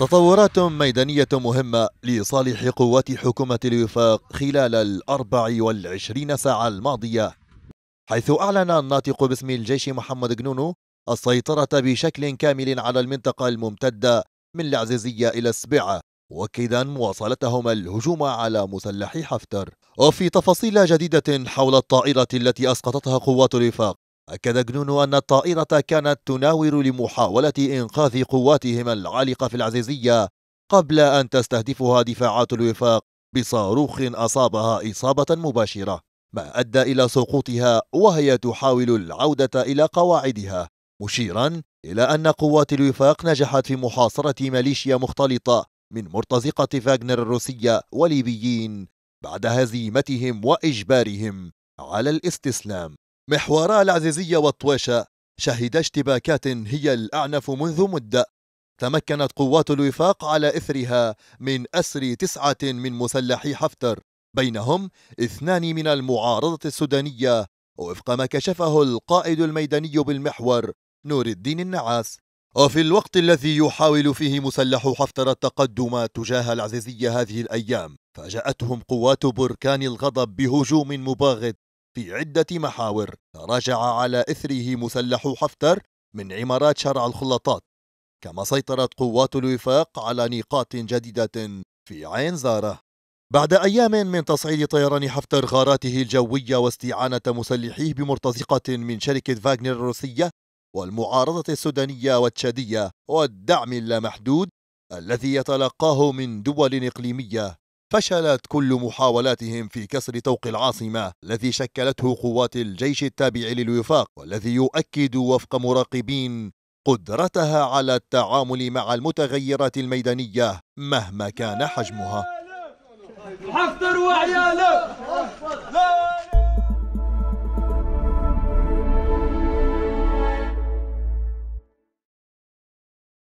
تطورات ميدانية مهمة لصالح قوات حكومة الوفاق خلال الأربع والعشرين ساعة الماضية حيث أعلن الناطق باسم الجيش محمد جنونو السيطرة بشكل كامل على المنطقة الممتدة من العزيزية إلى السبعة مؤكدا مواصلتهما الهجوم على مسلحي حفتر وفي تفاصيل جديدة حول الطائرة التي أسقطتها قوات الوفاق أكد جنون أن الطائرة كانت تناور لمحاولة إنقاذ قواتهم العالقة في العزيزية قبل أن تستهدفها دفاعات الوفاق بصاروخ أصابها إصابة مباشرة ما أدى إلى سقوطها وهي تحاول العودة إلى قواعدها مشيرا إلى أن قوات الوفاق نجحت في محاصرة ميليشيا مختلطة من مرتزقة فاغنر الروسية وليبيين بعد هزيمتهم وإجبارهم على الاستسلام محورا العزيزية والطويشة شهد اشتباكات هي الأعنف منذ مدة تمكنت قوات الوفاق على إثرها من أسر تسعة من مسلحي حفتر بينهم اثنان من المعارضة السودانية وفق ما كشفه القائد الميداني بالمحور نور الدين النعاس وفي الوقت الذي يحاول فيه مسلح حفتر التقدم تجاه العزيزية هذه الأيام فاجأتهم قوات بركان الغضب بهجوم مباغت في عدة محاور تراجع على إثره مسلح حفتر من عمارات شرع الخلاطات كما سيطرت قوات الوفاق على نقاط جديدة في عين زاره بعد أيام من تصعيد طيران حفتر غاراته الجوية واستعانة مسلحيه بمرتزقة من شركة فاغنر الروسية والمعارضة السودانية والتشادية والدعم اللامحدود الذي يتلقاه من دول إقليمية فشلت كل محاولاتهم في كسر طوق العاصمة الذي شكلته قوات الجيش التابع للوفاق والذي يؤكد وفق مراقبين قدرتها على التعامل مع المتغيرات الميدانية مهما كان حجمها حفتر وعياله